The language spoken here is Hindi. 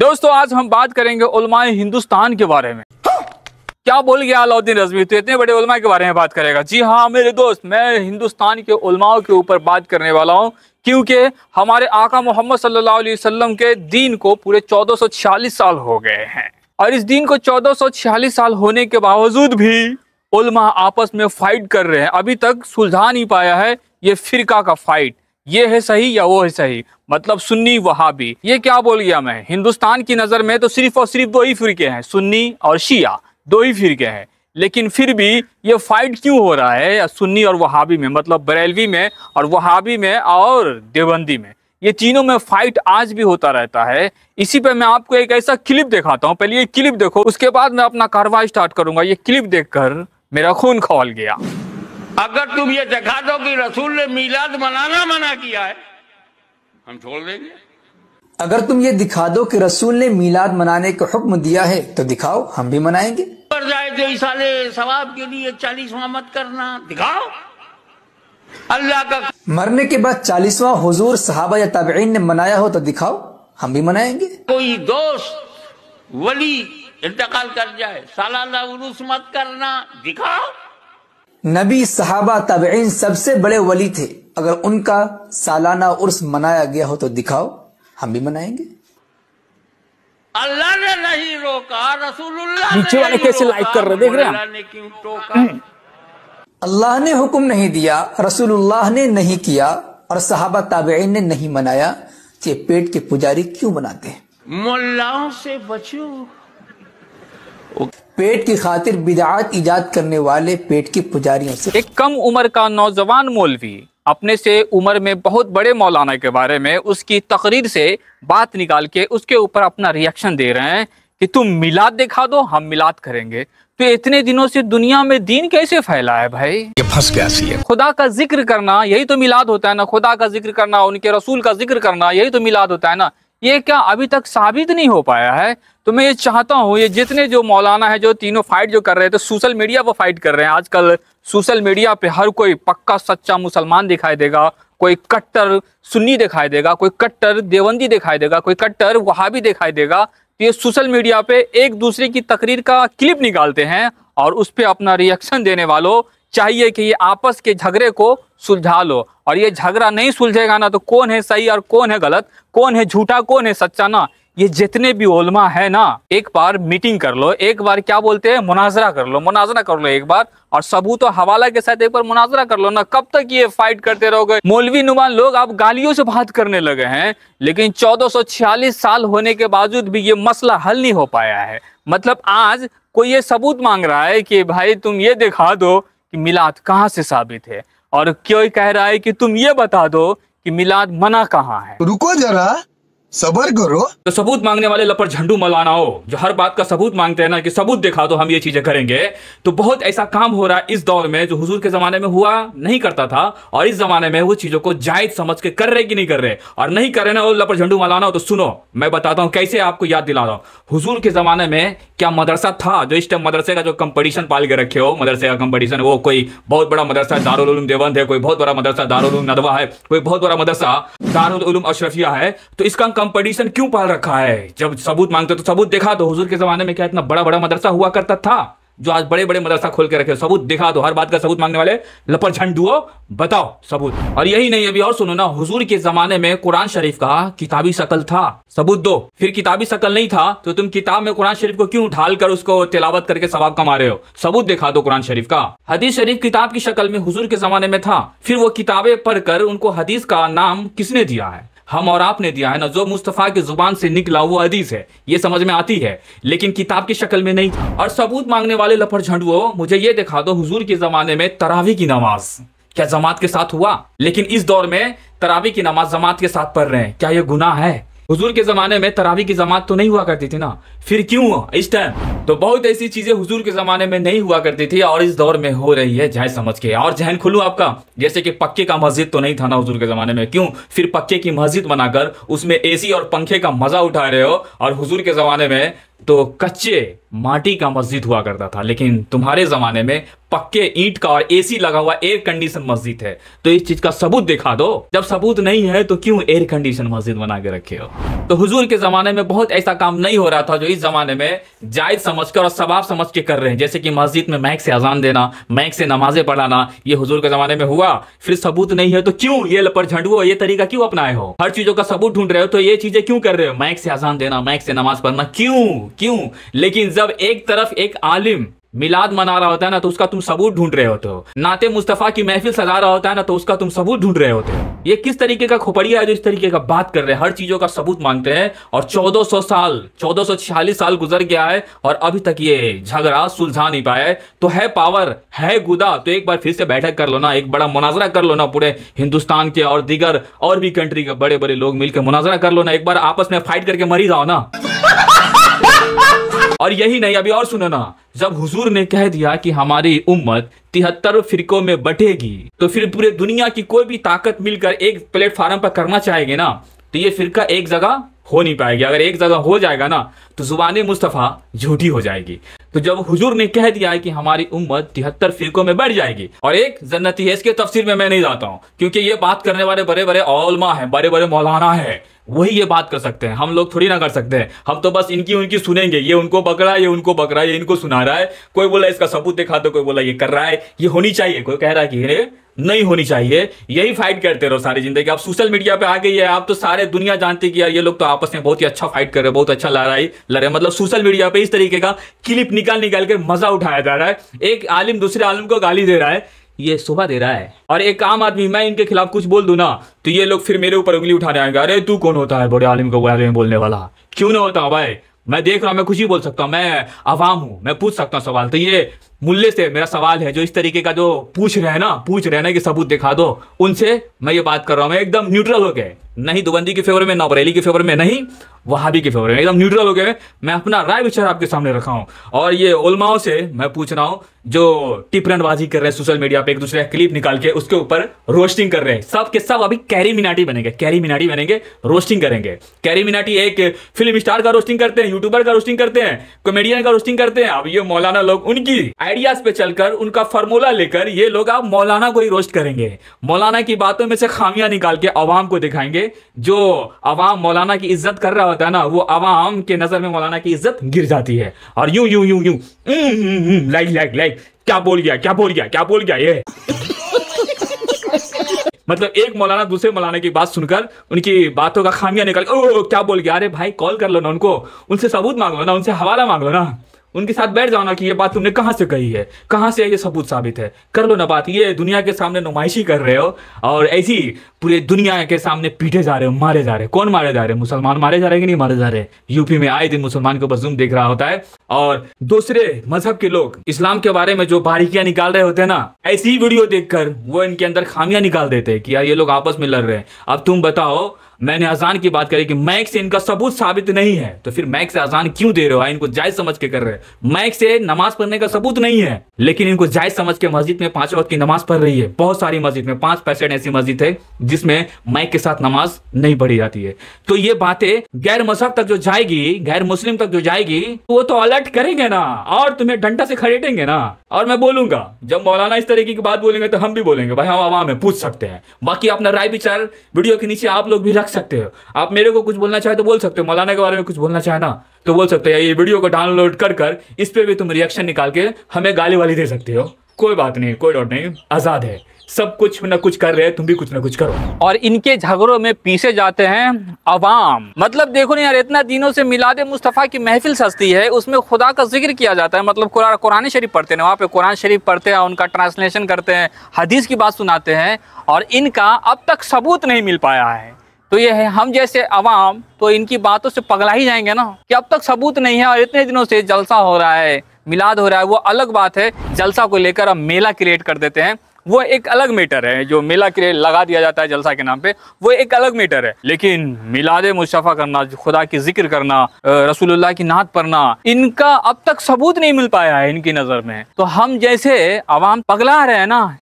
दोस्तों आज हम बात करेंगे उलमाए हिंदुस्तान के बारे में क्या बोल गया अलाउद्दीन रजवी तो इतने बड़े उलमा के बारे में बात करेगा जी हाँ मेरे दोस्त मैं हिंदुस्तान के उलमाओं के ऊपर बात करने वाला हूँ क्योंकि हमारे आका मोहम्मद सल्लल्लाहु अलैहि वसल्लम के दीन को पूरे 1446 साल हो गए हैं और इस दिन को चौदह साल होने के बावजूद भी उलमा आपस में फाइट कर रहे हैं अभी तक सुलझा नहीं पाया है ये फिरका का फाइट ये है सही या वो है सही मतलब सुन्नी वहाबी ये क्या बोल गया मैं हिंदुस्तान की नज़र में तो सिर्फ और सिर्फ दो ही फिरके हैं सुन्नी और शिया दो ही फिरके हैं लेकिन फिर भी ये फाइट क्यों हो रहा है सुन्नी और वहाबी में मतलब बरेलवी में और वहाबी में और देवबंदी में ये तीनों में फाइट आज भी होता रहता है इसी पे मैं आपको एक ऐसा क्लिप दिखाता हूँ पहले ये क्लिप देखो उसके बाद मैं अपना कार्रवाई स्टार्ट करूंगा ये क्लिप देखकर मेरा खून खोल गया अगर तुम ये दिखा दो कि रसूल ने मीलाद मनाना मना किया है हम छोड़ देंगे अगर तुम ये दिखा दो कि रसूल ने मीलाद मनाने का हुक्म दिया है तो दिखाओ हम भी मनाएंगे पर जाए तो इस साले सवाब के लिए चालीसवा मत करना दिखाओ अल्लाह का मरने के बाद चालीसवा हुजूर सहाबा या ताबेन ने मनाया हो तो दिखाओ हम भी मनाएंगे कोई दोस्त वली इंतकाल कर जाए सालाना उर्स मत करना दिखाओ नबी सहाबा तबइन सबसे बड़े वली थे अगर उनका सालाना उर्स मनाया गया हो तो दिखाओ हम भी मनाएंगे अल्लाह ने नहीं रोका रसूलुल्लाह नीचे वाले कैसे लाइक कर रहे देख रहे हैं अल्लाह ने हुक्म नहीं दिया रसूलुल्लाह ने नहीं किया और सहाबा ताबेन ने नहीं मनाया ये पेट के पुजारी क्यों बनाते हैं मुल्लाओं से बचू पेट की खातिर बिदात ईजाद करने वाले पेट की पुजारियों से एक कम उम्र का नौजवान मौलवी अपने से उम्र में बहुत बड़े मौलाना के बारे में उसकी तकरीर से बात निकाल के उसके ऊपर अपना रिएक्शन दे रहे हैं कि तुम मिलाद दिखा दो हम मिलाद करेंगे तो इतने दिनों से दुनिया में दीन कैसे फैला है भाई ये फंस गया है खुदा का जिक्र करना यही तो मिलाद होता है ना खुदा का जिक्र करना उनके रसूल का जिक्र करना यही तो मिलाद होता है ना ये क्या अभी तक साबित नहीं हो पाया है तो मैं ये चाहता हूँ ये जितने जो मौलाना है जो तीनों फाइट जो कर रहे थे सोशल मीडिया पर फाइट कर रहे हैं आजकल सोशल मीडिया पे हर कोई पक्का सच्चा मुसलमान दिखाई देगा कोई कट्टर सुन्नी दिखाई देगा कोई कट्टर देवंदी दिखाई देगा कोई कट्टर वहाबी दिखाई देगा तो ये सोशल मीडिया पे एक दूसरे की तकरीर का क्लिप निकालते हैं और उस पर अपना रिएक्शन देने वालों चाहिए कि ये आपस के झगड़े को सुलझा लो और ये झगड़ा नहीं सुलझेगा ना तो कौन है सही और कौन है गलत कौन है झूठा कौन है सच्चा ना ये जितने भी ओलमा है ना एक बार मीटिंग कर लो एक बार क्या बोलते हैं मुनाजरा कर लो मुनाजरा कर लो एक बार और सबूत तो हवाला के साथ एक बार मुनाजरा कर लो ना कब तक ये फाइट करते रहोगे मौलवी नुमान लोग आप गालियों से बात करने लगे हैं लेकिन 1446 साल होने के बावजूद भी ये मसला हल नहीं हो पाया है मतलब आज कोई ये सबूत मांग रहा है कि भाई तुम ये दिखा दो कि मिलाद कहाँ से साबित है और क्यों कह रहा है कि तुम ये बता दो कि मिलाद मना कहाँ है रुको जरा सबर करो तो सबूत मांगने वाले लपर झंडू मलानाओ जो हर बात का सबूत मांगते हैं ना कि सबूत दिखा दो तो हम ये चीजें करेंगे तो बहुत ऐसा काम हो रहा है इस दौर में जो हुजूर के जमाने में हुआ नहीं करता था और इस जमाने में वो चीजों को जायज समझ के कर रहे कि नहीं कर रहे और नहीं कर रहे ना वो लपर झंडू मलाना तो सुनो मैं बताता हूँ कैसे आपको याद दिला रहा हूँ हजूर के जमाने में क्या मदरसा था जो इस टाइम मदरसे का जो कम्पटिशन पाल के रखे हो मदरसे का कम्पटिशन वो कोई बहुत बड़ा मदरसा दारुल देवंद है कोई बहुत बड़ा मदरसा दारुल नदवा है कोई बहुत बड़ा मदरसा दारुल अशरफिया है तो इसका कंपटीशन क्यों पाल रखा है जब सबूत मांगते तो सबूत दिखा दो हुजूर के ज़माने में क्या इतना बड़ा बड़ा मदरसा हुआ करता था जो आज बड़े बड़े मदरसा खोल के रखे सबूत दिखा दो हर बात का सबूत मांगने वाले लपर झंड बताओ सबूत और यही नहीं अभी और सुनो ना हुजूर के जमाने में कुरान शरीफ का किताबी शकल था सबूत दो फिर किताबी शकल नहीं था तो तुम किताब में कुरान शरीफ को क्यों ढाल कर उसको तिलावत करके सवाब कमा रहे हो सबूत दिखा दो कुरान शरीफ का हदीस शरीफ किताब की शक्ल में हुजूर के जमाने में था फिर वो किताबें पढ़कर उनको हदीस का नाम किसने दिया है हम और आपने दिया है ना जो मुस्तफ़ा की ज़ुबान से निकला वो अदीज़ है ये समझ में आती है लेकिन किताब की शक्ल में नहीं और सबूत मांगने वाले लफड़ झंडुओं मुझे ये दिखा दो हुजूर के ज़माने में तरावी की नमाज क्या जमात के साथ हुआ लेकिन इस दौर में तरावी की नमाज जमात के साथ पढ़ रहे हैं क्या ये गुना है हुजूर के ज़माने में तरावी की जमात तो नहीं हुआ करती थी ना फिर क्यों इस टाइम तो बहुत ऐसी चीज़ें हुजूर के ज़माने में नहीं हुआ करती थी और इस दौर में हो रही है जहन समझ के और जहन खुलू आपका जैसे कि पक्के का मस्जिद तो नहीं था ना हुजूर के ज़माने में क्यों फिर पक्के की मस्जिद बनाकर उसमें एसी और पंखे का मज़ा उठा रहे हो और हुजूर के ज़माने में तो कच्चे माटी का मस्जिद हुआ करता था लेकिन तुम्हारे ज़माने में पक्के ईंट का और एसी लगा हुआ एयर कंडीशन मस्जिद है तो इस चीज़ का सबूत दिखा दो जब सबूत नहीं है तो क्यों एयर कंडीशन मस्जिद बना के रखे हो तो हुजूर के ज़माने में बहुत ऐसा काम नहीं हो रहा था जो इस ज़माने में जायज समझकर और सवाब समझ के कर रहे हैं जैसे कि मस्जिद में मैक से अजान देना मैक से नमाजें पढ़ाना ये हुजूर के ज़माने में हुआ फिर सबूत नहीं है तो क्यों ये लपर झंडू ये तरीका क्यों अपनाए हो हर चीज़ों का सबूत ढूंढ रहे हो तो ये चीज़ें क्यों कर रहे हो मैक से अजान देना मैक से नमाज पढ़ना क्यों क्यों लेकिन जब एक तरफ एक आलिम मिलाद मना रहा होता है ना तो उसका तुम सबूत ढूंढ रहे होते हो नाते मुस्तफ़ा की महफिल सजा रहा होता है ना तो उसका तुम सबूत ढूंढ रहे होते हो ये किस तरीके का खोपड़िया है जो इस तरीके का बात कर रहे हैं हर चीज़ों का सबूत मांगते हैं और 1400 साल चौदह साल गुजर गया है और अभी तक ये झगड़ा सुलझा नहीं पाया है तो है पावर है गुदा तो एक बार फिर से बैठक कर लो ना एक बड़ा मुनाजरा कर लो ना पूरे हिंदुस्तान के और दीगर और भी कंट्री के बड़े बड़े लोग मिलकर मुनाजरा कर लो ना एक बार आपस में फाइट करके मरी जाओ ना और यही नहीं अभी और सुनो ना जब हुजूर ने कह दिया कि हमारी उम्मत तिहत्तर फिरकों में बटेगी तो फिर पूरे दुनिया की कोई भी ताकत मिलकर एक प्लेटफार्म पर करना चाहेगी ना तो ये फिरका एक जगह हो नहीं पाएगी अगर एक जगह हो जाएगा ना तो जुबान मुस्तफ़ा झूठी हो जाएगी तो जब हुजूर ने कह दिया है कि हमारी उम्मत तिहत्तर फिरकों में बढ़ जाएगी और एक जन्नती है इसके तफसीर में मैं नहीं जाता हूँ क्योंकि ये बात करने वाले बड़े बड़े ओलमा हैं बड़े बड़े मौलाना है वही ये बात कर सकते हैं हम लोग थोड़ी ना कर सकते हैं हम तो बस इनकी उनकी सुनेंगे ये उनको बकरा है ये उनको बकरा है ये इनको सुना रहा है कोई बोला इसका सबूत दिखा दो तो कोई बोला ये कर रहा है ये होनी चाहिए कोई कह रहा है कि ये नहीं होनी चाहिए यही फाइट करते रहो सारी जिंदगी आप सोशल मीडिया पे आ गई है आप तो सारे दुनिया जानती कि यार ये लोग तो आपस में बहुत ही अच्छा फाइट कर रहे हैं बहुत अच्छा लड़ाई लड़ रहे हैं मतलब सोशल मीडिया पे इस तरीके का क्लिप निकाल निकाल कर मजा उठाया जा रहा है एक आलिम दूसरे आलिम को गाली दे रहा है ये शोभा दे रहा है और एक आम आदमी मैं इनके खिलाफ कुछ बोल दू ना तो ये लोग फिर मेरे ऊपर उंगली उठाने आएंगे अरे तू कौन होता है बड़े आलिम को बारे में बोलने वाला क्यों ना होता भाई मैं देख रहा हूँ मैं कुछ ही बोल सकता हूँ मैं अवाम हूँ मैं पूछ सकता हूँ सवाल तो ये मूल्य से मेरा सवाल है जो इस तरीके का जो पूछ रहे ना पूछ रहे ना कि सबूत दिखा दो उनसे मैं ये बात कर रहा हूं मैं एकदम न्यूट्रल हो गए नहीं दुबंदी के फेवर में ना बरेली के फेवर में नहीं वहाबी के फेवर में एकदम न्यूट्रल हो गए मैं अपना राय विचार आपके सामने रखा हूं और ये ओलमाओं से मैं पूछ रहा हूं जो टिपरनबाजी कर रहे हैं सोशल मीडिया पे एक दूसरे का क्लिप निकाल के उसके ऊपर रोस्टिंग कर रहे हैं सब के सब अभी कैरी मिनाटी बनेंगे कैरी मिनाटी बनेंगे रोस्टिंग करेंगे कैरी मिनाटी एक फिल्म स्टार का रोस्टिंग करते हैं यूट्यूबर का रोस्टिंग करते हैं कॉमेडियन का रोस्टिंग करते हैं अब ये मौलाना लोग उनकी आइडियाज पे चलकर उनका फॉर्मूला लेकर ये लोग आप मौलाना को ही रोस्ट करेंगे मौलाना की बातों में से खामियां निकाल के अवाम को दिखाएंगे जो अवाम मौलाना की इज्जत कर रहा होता है ना वो अवाम के नजर में मौलाना की इज्जत गिर जाती है और you you you you like like like क्या बोल गया क्या बोल गया क्या बोल गया ये मतलब एक मौलाना दूसरे मौलाना की बात सुनकर उनकी बातों का खामिया निकाल ओ क्या बोल गया अरे भाई कॉल कर लो ना उनको उनसे सबूत मांग लो ना उनसे हवाला मांग लो ना उनके साथ बैठ जाओ ना कि ये बात तुमने कहाँ से कही है कहाँ से ये सबूत साबित है कर लो ना बात ये दुनिया के सामने नुमाइशी कर रहे हो और ऐसी पूरे दुनिया के सामने पीटे जा रहे हो मारे जा रहे कौन मारे जा रहे मुसलमान मारे जा रहे कि नहीं मारे जा रहे यूपी में आए दिन मुसलमान को बजूम देख रहा होता है और दूसरे मजहब के लोग इस्लाम के बारे में जो बारीकियां निकाल रहे होते हैं ना ऐसी वीडियो देखकर वो इनके अंदर खामियां निकाल देते हैं कि यार ये लोग आपस में लड़ रहे हैं अब तुम बताओ मैंने अजान की बात करी कि मैक से इनका सबूत साबित नहीं है तो फिर मैक से अजान क्यों दे रहे हो इनको जायज समझ के कर रहे हैं मैक से नमाज पढ़ने का सबूत नहीं है लेकिन इनको जायज समझ के मस्जिद में पांच वक्त की नमाज पढ़ रही है बहुत सारी मस्जिद में पांच पैंसठ ऐसी मस्जिद है जिसमें मैक के साथ नमाज नहीं पढ़ी जाती है तो ये बातें गैर मजहब तक जो जाएगी गैर मुस्लिम तक जो जाएगी वो तो अलग कलेक्ट करेंगे ना और तुम्हें डंडा से खड़ेटेंगे ना और मैं बोलूंगा जब मौलाना इस तरीके की बात बोलेंगे तो हम भी बोलेंगे भाई हम आवाम है पूछ सकते हैं बाकी अपना राय विचार वीडियो के नीचे आप लोग भी रख सकते हो आप मेरे को कुछ बोलना चाहे तो बोल सकते हो मौलाना के बारे में कुछ बोलना चाहे ना तो बोल सकते हो ये वीडियो को डाउनलोड कर कर इस पर भी तुम रिएक्शन निकाल के हमें गाली वाली दे सकते हो कोई बात नहीं कोई डॉट नहीं आज़ाद है सब कुछ ना कुछ कर रहे हैं तुम भी कुछ ना कुछ करो और इनके झगड़ों में पीसे जाते हैं अवाम मतलब देखो ना यार इतना दिनों से मिलाद मुस्तफ़ा की महफिल सस्ती है उसमें खुदा का जिक्र किया जाता है मतलब कुरान कुरान शरीफ पढ़ते हैं वहाँ पे कुरान शरीफ पढ़ते हैं उनका ट्रांसलेशन करते हैं हदीस की बात सुनाते हैं और इनका अब तक सबूत नहीं मिल पाया है तो ये है हम जैसे अवाम तो इनकी बातों से पगला ही जाएंगे ना कि अब तक सबूत नहीं है और इतने दिनों से जलसा हो रहा है मिलाद हो रहा है वो अलग बात है जलसा को लेकर अब मेला क्रिएट कर देते हैं वो एक अलग मीटर है जो मिला के लगा दिया जाता है जलसा के नाम पे वो एक अलग मीटर है लेकिन मिलाद मुस्तफ़ा करना खुदा की जिक्र करना रसूलुल्लाह की नात पढ़ना इनका अब तक सबूत नहीं मिल पाया है इनकी नज़र में तो हम जैसे आवाम पगला रहे हैं ना